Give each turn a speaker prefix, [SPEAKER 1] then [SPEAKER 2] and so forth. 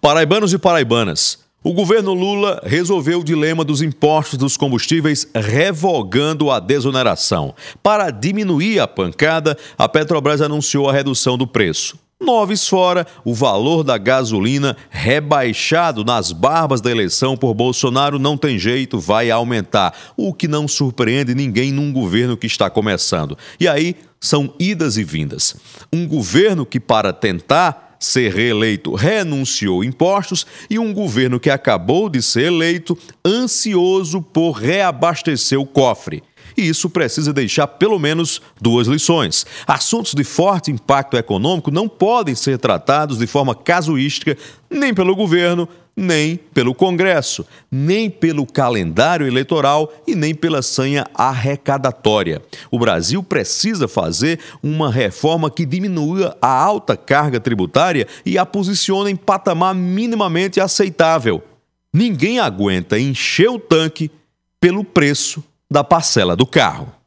[SPEAKER 1] Paraibanos e paraibanas, o governo Lula resolveu o dilema dos impostos dos combustíveis revogando a desoneração. Para diminuir a pancada, a Petrobras anunciou a redução do preço. Noves fora, o valor da gasolina rebaixado nas barbas da eleição por Bolsonaro não tem jeito, vai aumentar, o que não surpreende ninguém num governo que está começando. E aí são idas e vindas. Um governo que, para tentar ser reeleito renunciou impostos e um governo que acabou de ser eleito, ansioso por reabastecer o cofre e isso precisa deixar pelo menos duas lições. Assuntos de forte impacto econômico não podem ser tratados de forma casuística nem pelo governo, nem pelo Congresso, nem pelo calendário eleitoral e nem pela sanha arrecadatória. O Brasil precisa fazer uma reforma que diminua a alta carga tributária e a posicione em patamar minimamente aceitável. Ninguém aguenta encher o tanque pelo preço da parcela do carro.